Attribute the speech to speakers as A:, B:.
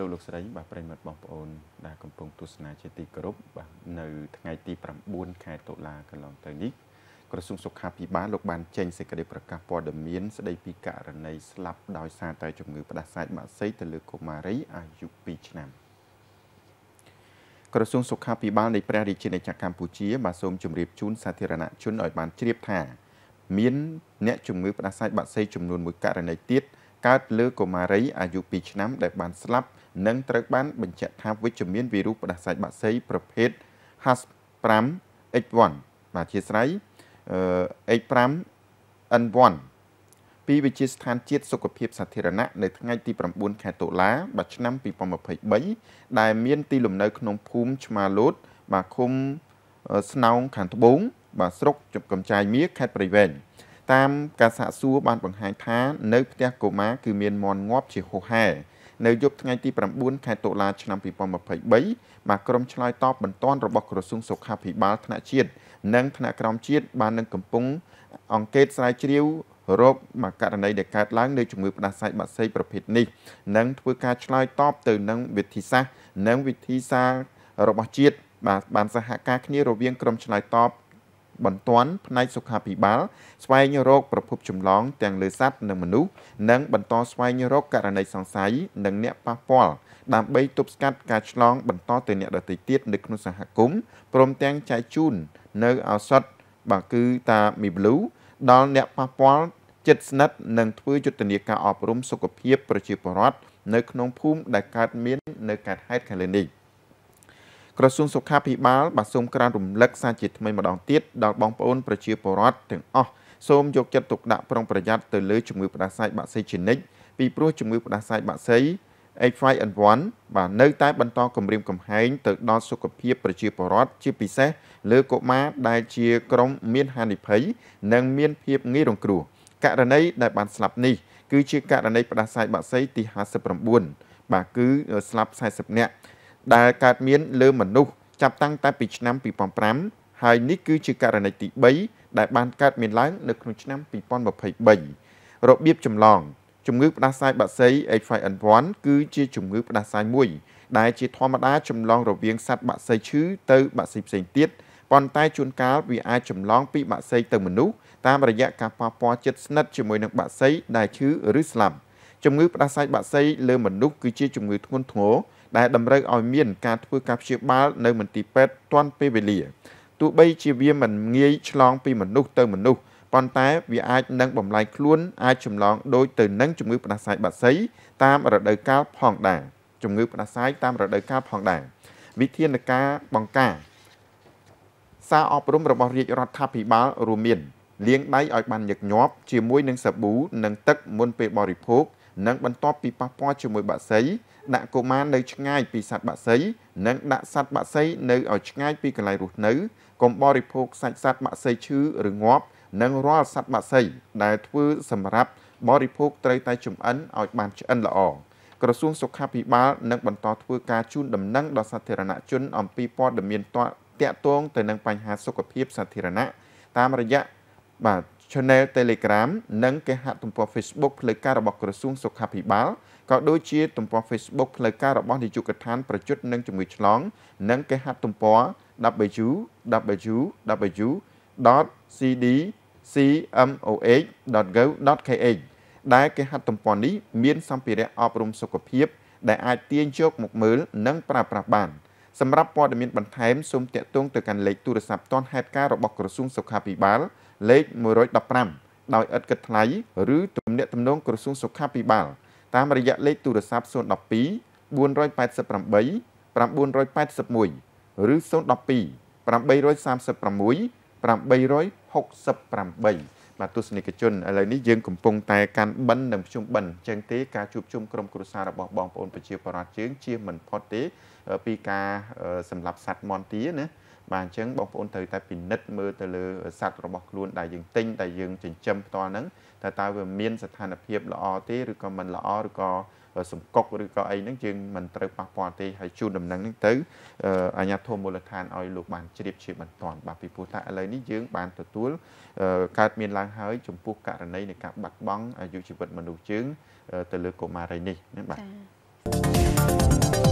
A: លោកលោកស្រីបាទប្រិមត្តបងប្អូនដែលកំពុងទស្សនាជាទីគោរពបាទនៅថ្ងៃ ទី9ខែតុលាកន្លងទៅនេះក្រសួងសុខាភិបាលលោកបានចេញសេចក្តីប្រកាសព័ត៌មាន ស្តីពីករណីស្លាប់ដោយសារតែជំងឺផ្ដាសាយបាក់សីទៅលើកុមារីអាយុ2ឆ្នាំក្រសួងសុខាភិបាលនៃព្រះរាជាណាចក្រកម្ពុជាបានសូមជម្រាបជូនសាធារណជនឲ្យបានជ្រាបថា មាន អ្នកជំងឺផ្ដាសាយបាក់សីចំនួន1ករណីទៀតកើតលើកុមារីអាយុ2ឆ្នាំដែលបានស្លាប់និងត្រូវបានបញ្ជាក់ថាវិជ្ជមានវីរុសផ្ដាសាយបាក់សីប្រភេទ H5N1 បាទជាស្រ័យ H5N1 ពីវិទ្យាស្ថានជាតិសុខភាពសាធារណៈនៅថ្ងៃទី9ខែតុលាបាទឆ្នាំ2023ដែល មាន ទីលំនៅក្នុងភូមិឆ្មាលូតបាទឃុំស្នោងខាងត្បូងបាទស្រុកជប់កំចាយមៀខេត្តព្រៃវែងតាមការសាកសួរបានបង្ហាញថា នៅផ្ទះកូម៉ាគឺមានមន់ងាប់ ជាហូហែនៅយប់ថ្ងៃទី9ខែតុលាឆ្នាំ2023មកក្រុមឆ្លើយតបបន្ទាន់របស់ក្រសួងសុខាភិបាលថ្នាក់ជាតិនិងថ្នាក់ក្រោមជាតិបាននឹងកំពុង អង្កេតស្រាវជ្រាវរោគមកករណីដែលកើតឡើងនៃជំងឺផ្ដាសាយបាក់សីប្រភេទនេះនិងធ្វើការឆ្លើយតបទៅនឹងវិធីសាស្ត្រនិងវិធីសាស្ត្ររបស់ជាតិបាទបានសហការគ្នារវាងក្រុមឆ្លើយតបបន្ទាន់ផ្នែកសុខាភិបាលស្វែងរកប្រភពចម្លងទាំងលើសត្វនិងមនុស្សនិងបន្តស្វែងរកករណីសង្ស័យនិងអ្នកប៉ះពាល់ដើម្បីទប់ស្កាត់ការឆ្លងបន្តទៅអ្នកដទៃទៀតនៅក្នុងសហគមន៍ព្រមទាំងចែកជូននៅឱសថបាទគឺតាមីប្លូដល់អ្នកប៉ះពាល់ចិត្តស្និទ្ធនិងធ្វើយុទ្ធនាការអប់រំសុខភាពប្រជាពលរដ្ឋនៅក្នុងភូមិដែលកើតមាននៅកើតហេតុខាងលើនេះ។ក្រសួងសុខាភិបាលបាទសូមក្រានរំលឹកសារជាថ្មីម្ដងទៀតដល់បងប្អូនប្រជាពលរដ្ឋទាំងអស់សូមយកចិត្តទុកដាក់ប្រុងប្រយ័ត្នទៅលើជំងឺផ្ដាសាយបាក់សីជានិច្ចពីព្រោះជំងឺផ្ដាសាយបាក់សី H5N1 បាទនៅតែបន្តគម្រាមកំហែងទៅដល់សុខភាពប្រជាពលរដ្ឋជាពិសេសលើកុមារដែលជាក្រុមមានហានិភ័យនិងមានភាពងាយរងគ្រោះករណីដែលបានស្លាប់នេះ គឺជាករណីផ្ដាសាយបាក់សីទី59បាទគឺស្លាប់40នាក់ដែលកើតមានលើមនុស្សចាប់តាំងតែពីឆ្នាំ2005ហើយនេះគឺជាករណីទី3ដែលបានកើតមានឡើងនៅក្នុងឆ្នាំ2023របៀបចម្លង ជំងឺផ្ដាសាយបាក់សី H5N1 គឺជាជំងឺផ្ដាសាយមួយ ដែលជាធម្មតាចម្លងរវាង សត្វបាក់សីឈឺទៅបាក់សីផ្សេងទៀតប៉ុន្តែជួនកាលវាអាចចម្លង ពីបាក់សីទៅមនុស្សតាមរយៈការប៉ះពាល់ជិតស្និទ្ធជាមួយនឹងបាក់សីដែលឈឺឬស្លាប់ជំងឺផ្ដាសាយបាក់សីលើមនុស្សគឺជាជំងឺធ្ងន់ធ្ងរដែលតម្រូវឲ្យមានការធ្វើការព្យាបាលនៅមន្ទីរពេទ្យទាន់ពេលវេលាទោះបីជាវាមិនងាយឆ្លង ពីមនុស្សទៅមនុស្សប៉ុន្តែវាអាចនឹងបំលែងខ្លួន អាចចម្លងដូចទៅនឹងជំងឺផ្ដាសាយបាក់សីតាមរដូវកាលផងដែរជំងឺផ្ដាសាយតាមរដូវកាលផងដែរវិធានការបង្ការសារអប់រំរបស់រាជរដ្ឋាភិបាលរួមមានលាងដៃឲ្យបានញឹកញាប់ ជាមួយនឹងសាប៊ូនិងទឹកមុនពេលបរិភោគនិងបន្ទាប់ពីប៉ះពាល់ជាមួយបាក់សីដាក់កុមារនៅឆ្ងាយពីសត្វបក្សីនិងដាក់សត្វបក្សីនៅឲ្យឆ្ងាយពីកន្លែងរស់នៅកុំបរិភោគសាច់សត្វបក្សីឈឺឬងាប់និងរាល់សត្វបក្សីដែលធ្វើសម្រាប់បរិភោគត្រូវតែចំអិនឲ្យបានឆ្អិនល្អក្រសួងសុខាភិបាលនឹងបន្តធ្វើការជូនដំណឹងដល់សាធារណជន អំពីព័ត៌មានតកតងទៅនឹងបញ្ហាសុខភាពសាធារណៈតាមរយៈបាទ Channel Telegram និងគេហទំព័រ Facebook ផ្លូវការរបស់ក្រសួងសុខាភិបាលក៏ដូចជាទំព័រ Facebook ផ្លូវការរបស់នាយកដ្ឋានប្រយុទ្ធនឹងជំងឺឆ្លងនិងគេហទំព័រ www.cdcmoh.gov.kh ដែលគេហទំព័រនេះមាន សម្ភារៈអប់រំសុខភាពដែលអាចទាញយកមកមើលនិងប្រើប្រាស់បានសម្រាប់ព័ត៌មានបន្ថែមសូមតាក់ទងទៅកាន់លេខទូរស័ព្ទទាន់ហេតុការណ៍របស់ក្រសួងសុខាភិបាលលេខ115ដោយឥតគិតថ្លៃឬទំនាក់ទំនងក្រសួងសុខាភិបាល096តាមរយៈលេខទូរស័ព្ទ012 488 981ឬ012 836 868បាទទស្សនិកជនឥឡូវនេះយើងកំពុងតែកាន់បិណ្ឌនិងភ្ជុំបិណ្ឌចឹងទេការជួបជុំក្រុមគ្រួសាររបស់បងប្អូនប្រជាពលរដ្ឋយើងជាមិនផុតទេពីការសម្លាប់សត្វមន់ទាណាបាទអញ្ចឹងបងប្អូនត្រូវតែពិនិត្យមើលទៅលើសត្វរបស់ខ្លួនដែលយើងទិញដែលយើងចិញ្ចឹមផ្ទាល់ហ្នឹងតើតើវាមានស្ថានភាពល្អទេឬក៏មិនល្អឬក៏សំកុកឬក៏អីហ្នឹងយើងមិនត្រូវប៉ះពាល់ទេហើយជូនដំណឹងហ្នឹងទៅអាជ្ញាធរមូលដ្ឋានឲ្យលោកបានជ្រាបជាបន្ទាន់បាទពីព្រោះថាឥឡូវនេះយើង បានទទួលកើតមានឡើងហើយចំពោះករណីនៃការបាត់បង់អាយុជីវិតមនុស្សយើងទៅលើកុមារីនេះណាបាទ thank you